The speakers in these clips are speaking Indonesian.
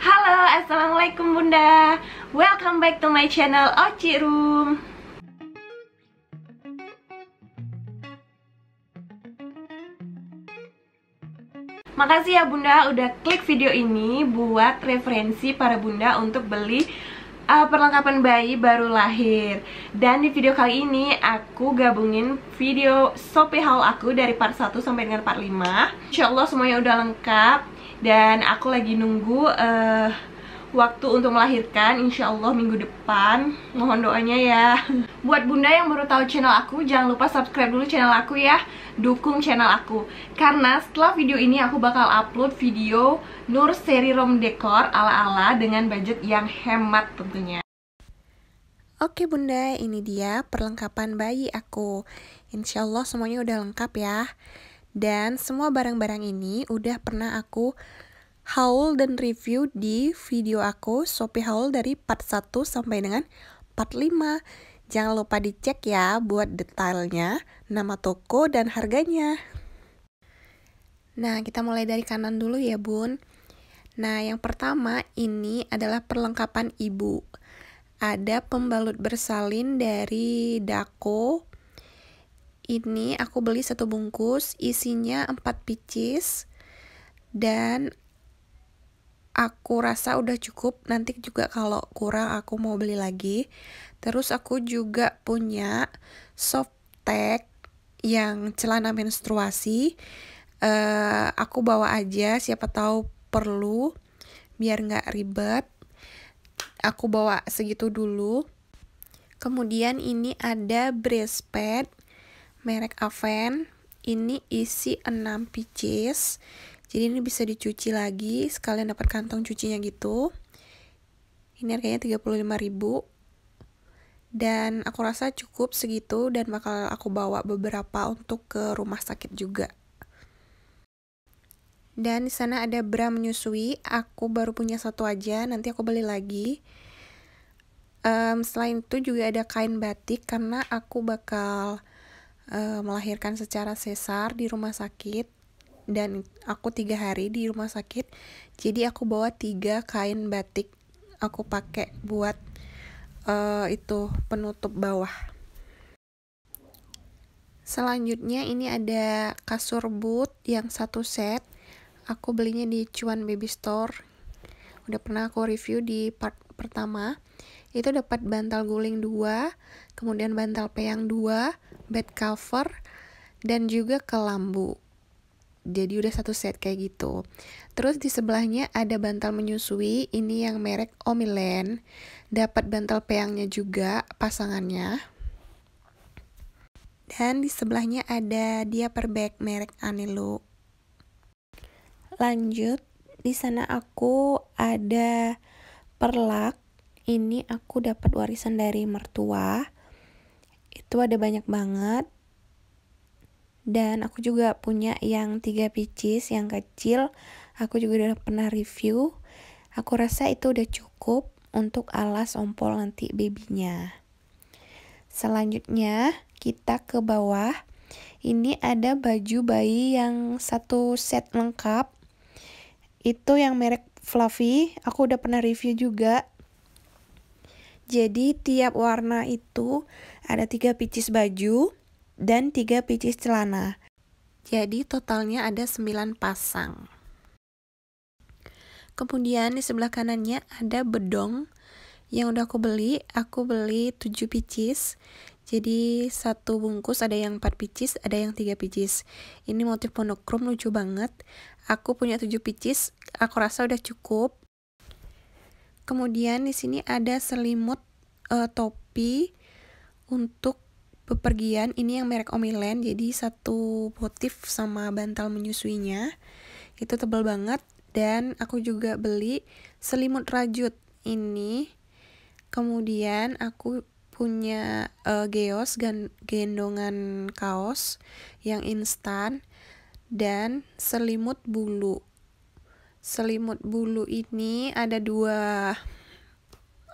Halo, Assalamualaikum Bunda Welcome back to my channel Oci Room Makasih ya Bunda udah klik video ini buat referensi para Bunda untuk beli uh, perlengkapan bayi baru lahir Dan di video kali ini aku gabungin video Shopee haul aku dari part 1 sampai dengan part 5 Insya Allah semuanya udah lengkap dan aku lagi nunggu uh, waktu untuk melahirkan insya Allah minggu depan mohon doanya ya buat bunda yang baru tahu channel aku jangan lupa subscribe dulu channel aku ya dukung channel aku karena setelah video ini aku bakal upload video Nur seri rom dekor ala-ala dengan budget yang hemat tentunya Oke bunda, ini dia perlengkapan bayi aku Insya Allah semuanya udah lengkap ya dan semua barang-barang ini udah pernah aku haul dan review di video aku Shopee haul dari part 1 sampai dengan part 5. Jangan lupa dicek ya buat detailnya, nama toko dan harganya. Nah, kita mulai dari kanan dulu ya, Bun. Nah, yang pertama ini adalah perlengkapan ibu. Ada pembalut bersalin dari Dako, ini aku beli satu bungkus isinya 4 pieces dan aku rasa udah cukup nanti juga kalau kurang aku mau beli lagi terus aku juga punya soft tag yang celana menstruasi uh, aku bawa aja siapa tahu perlu biar nggak ribet aku bawa segitu dulu kemudian ini ada breast pad merek Aven ini isi 6 pieces jadi ini bisa dicuci lagi sekalian dapat kantong cucinya gitu ini harganya 35000 dan aku rasa cukup segitu dan bakal aku bawa beberapa untuk ke rumah sakit juga dan di sana ada bra menyusui aku baru punya satu aja nanti aku beli lagi um, selain itu juga ada kain batik karena aku bakal Eh, melahirkan secara sesar di rumah sakit dan aku tiga hari di rumah sakit jadi aku bawa tiga kain batik aku pakai buat uh, itu penutup bawah selanjutnya ini ada kasur boot yang satu set aku belinya di cuan baby store udah pernah aku review di part pertama itu dapat bantal guling 2, kemudian bantal peyang 2, bed cover, dan juga kelambu. Jadi udah satu set kayak gitu. Terus di sebelahnya ada bantal menyusui, ini yang merek Omilen. Dapat bantal peyangnya juga pasangannya. Dan di sebelahnya ada diaper bag merek Anilu. Lanjut, di sana aku ada perlak ini aku dapat warisan dari mertua itu ada banyak banget dan aku juga punya yang tiga pieces yang kecil aku juga udah pernah review aku rasa itu udah cukup untuk alas ompol nanti babynya selanjutnya kita ke bawah ini ada baju bayi yang satu set lengkap itu yang merek Fluffy aku udah pernah review juga jadi tiap warna itu ada tiga picis baju dan tiga picis celana. Jadi totalnya ada 9 pasang. Kemudian di sebelah kanannya ada bedong yang udah aku beli. Aku beli 7 picis. Jadi satu bungkus ada yang 4 picis, ada yang 3 picis. Ini motif monokrom lucu banget. Aku punya 7 picis, aku rasa udah cukup Kemudian di sini ada selimut uh, topi untuk bepergian. Ini yang merek Omilen. Jadi satu motif sama bantal menyusuinya. Itu tebal banget dan aku juga beli selimut rajut ini. Kemudian aku punya uh, geos gendongan kaos yang instan dan selimut bulu selimut bulu ini ada dua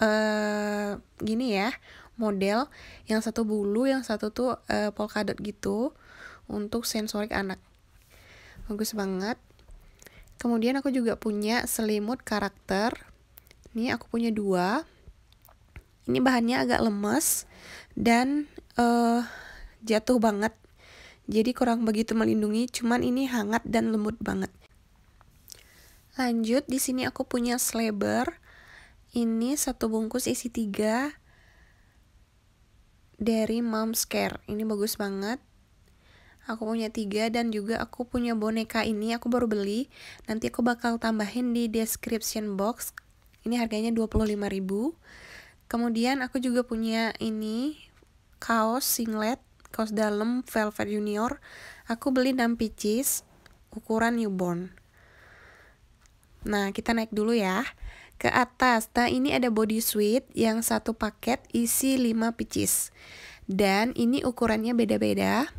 uh, gini ya model yang satu bulu yang satu tuh uh, polkadot gitu untuk sensorik anak bagus banget kemudian aku juga punya selimut karakter ini aku punya dua ini bahannya agak lemes dan uh, jatuh banget jadi kurang begitu melindungi cuman ini hangat dan lembut banget Lanjut, di sini aku punya sliver. Ini satu bungkus isi tiga dari Mom's Care. Ini bagus banget. Aku punya tiga dan juga aku punya boneka ini aku baru beli. Nanti aku bakal tambahin di description box. Ini harganya dua puluh ribu Kemudian aku juga punya ini kaos singlet, kaos dalam Velvet Junior. Aku beli 6 pieces ukuran newborn. Nah, kita naik dulu ya ke atas. Nah, ini ada body suit yang satu paket isi 5 pieces. Dan ini ukurannya beda-beda.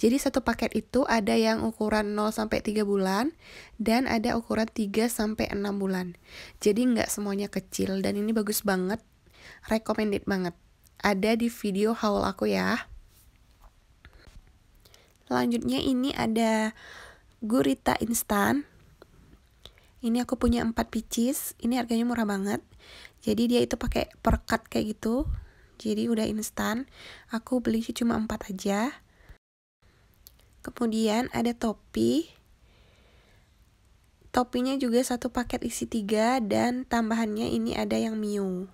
Jadi satu paket itu ada yang ukuran 0 sampai 3 bulan dan ada ukuran 3 sampai 6 bulan. Jadi nggak semuanya kecil dan ini bagus banget. Recommended banget. Ada di video haul aku ya. Selanjutnya ini ada gurita instan ini aku punya 4 pieces, ini harganya murah banget. Jadi dia itu pakai perkat kayak gitu. Jadi udah instan. Aku beli cuma 4 aja. Kemudian ada topi. Topinya juga satu paket isi 3 dan tambahannya ini ada yang Miu.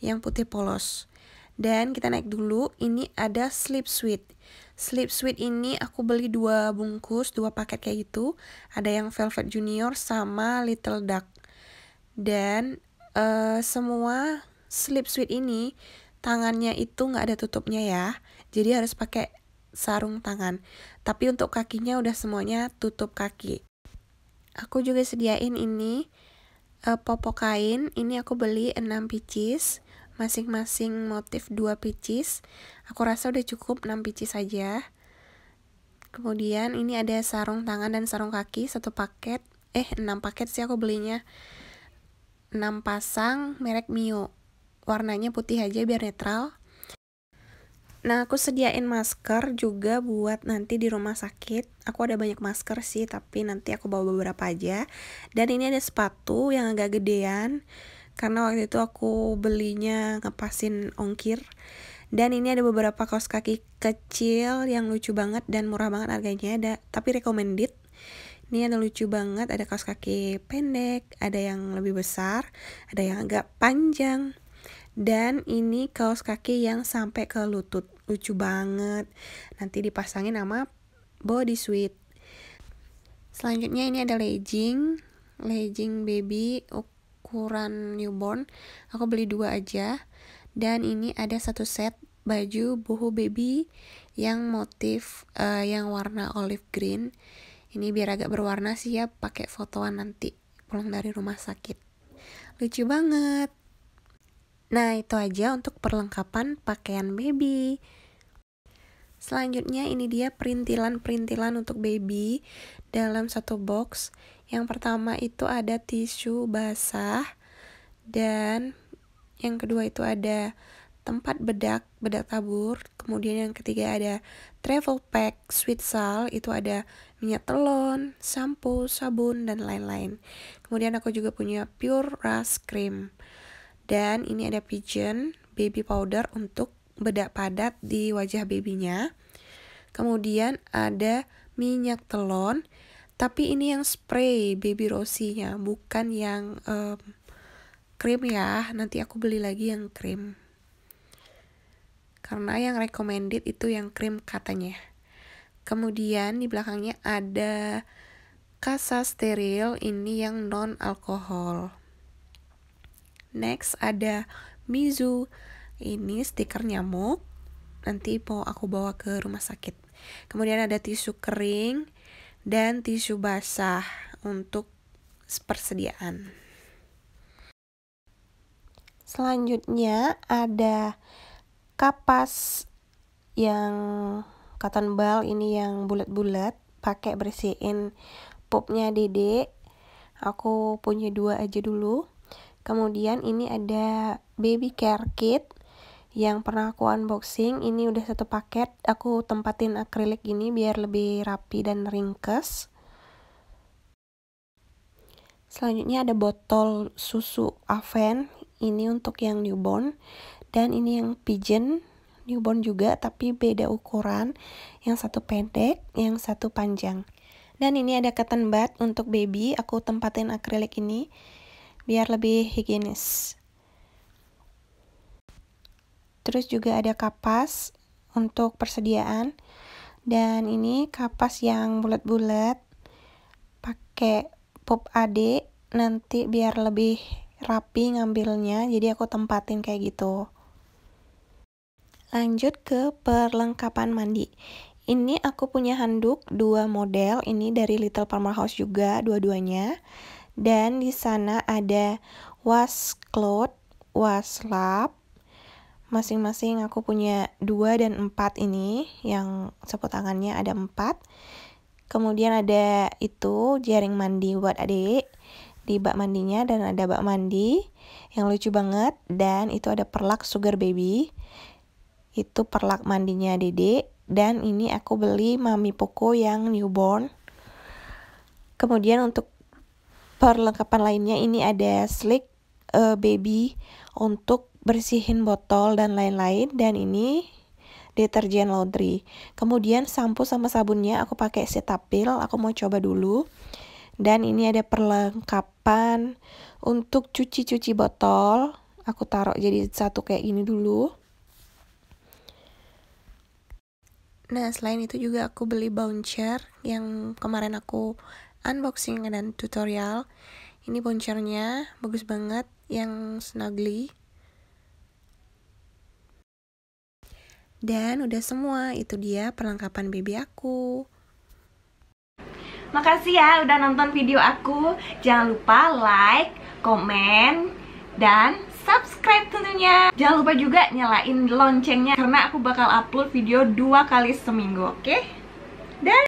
Yang putih polos. Dan kita naik dulu, ini ada slip suit. Sleep Sweet ini aku beli dua bungkus, dua paket kayak gitu. Ada yang Velvet Junior sama Little Duck. Dan uh, semua Sleep Sweet ini tangannya itu nggak ada tutupnya ya. Jadi harus pakai sarung tangan. Tapi untuk kakinya udah semuanya tutup kaki. Aku juga sediain ini uh, popok kain. Ini aku beli 6 pieces masing-masing motif 2 pieces. Aku rasa udah cukup 6 pieces saja. Kemudian ini ada sarung tangan dan sarung kaki satu paket. Eh, 6 paket sih aku belinya. 6 pasang merek Mio. Warnanya putih aja biar netral. Nah, aku sediain masker juga buat nanti di rumah sakit. Aku ada banyak masker sih, tapi nanti aku bawa beberapa aja. Dan ini ada sepatu yang agak gedean karena waktu itu aku belinya ngepasin ongkir dan ini ada beberapa kaos kaki kecil yang lucu banget dan murah banget harganya ada tapi recommended ini ada lucu banget ada kaos kaki pendek ada yang lebih besar ada yang agak panjang dan ini kaos kaki yang sampai ke lutut lucu banget nanti dipasangin sama suit selanjutnya ini ada legging legging baby ukuran newborn aku beli dua aja dan ini ada satu set baju boho baby yang motif uh, yang warna olive green ini biar agak berwarna sih ya pakai fotoan nanti pulang dari rumah sakit lucu banget nah itu aja untuk perlengkapan pakaian baby Selanjutnya ini dia perintilan-perintilan untuk baby dalam satu box. Yang pertama itu ada tisu basah dan yang kedua itu ada tempat bedak, bedak tabur. Kemudian yang ketiga ada travel pack, sweet salt, itu ada minyak telon, sampo, sabun, dan lain-lain. Kemudian aku juga punya pure ras cream. Dan ini ada pigeon baby powder untuk bedak padat di wajah babynya. Kemudian ada minyak telon tapi ini yang spray baby rosinya, bukan yang um, krim ya. Nanti aku beli lagi yang krim. Karena yang recommended itu yang krim katanya. Kemudian di belakangnya ada kasa steril, ini yang non alkohol. Next ada Mizu. Ini stiker nyamuk. Nanti mau aku bawa ke rumah sakit. Kemudian ada tisu kering dan tisu basah untuk persediaan. Selanjutnya ada kapas yang cotton ball ini yang bulat-bulat pakai bersihin popnya dede aku punya dua aja dulu kemudian ini ada baby care kit yang pernah aku unboxing ini udah satu paket aku tempatin akrilik ini biar lebih rapi dan ringkes selanjutnya ada botol susu Aven ini untuk yang newborn dan ini yang pigeon newborn juga tapi beda ukuran yang satu pendek yang satu panjang dan ini ada cotton bud untuk baby aku tempatin akrilik ini biar lebih higienis Terus juga ada kapas untuk persediaan. Dan ini kapas yang bulat-bulat pakai pop AD nanti biar lebih rapi ngambilnya. Jadi aku tempatin kayak gitu. Lanjut ke perlengkapan mandi. Ini aku punya handuk dua model, ini dari Little Palmer House juga dua-duanya. Dan di sana ada washcloth, lap masing-masing aku punya dua dan empat ini yang sepot tangannya ada empat kemudian ada itu jaring mandi buat adik di bak mandinya dan ada bak mandi yang lucu banget dan itu ada perlak sugar baby itu perlak mandinya dede dan ini aku beli mami poko yang newborn kemudian untuk perlengkapan lainnya ini ada slick uh, baby untuk bersihin botol dan lain-lain dan ini deterjen laundry. Kemudian sampo sama sabunnya aku pakai setapil, aku mau coba dulu. Dan ini ada perlengkapan untuk cuci-cuci botol. Aku taruh jadi satu kayak ini dulu. Nah, selain itu juga aku beli bouncer yang kemarin aku unboxing dan tutorial. Ini bouncernya bagus banget yang snuggly Dan udah semua, itu dia perlengkapan baby aku. Makasih ya udah nonton video aku. Jangan lupa like, komen, dan subscribe tentunya. Jangan lupa juga nyalain loncengnya karena aku bakal upload video dua kali seminggu, oke? Okay? Dan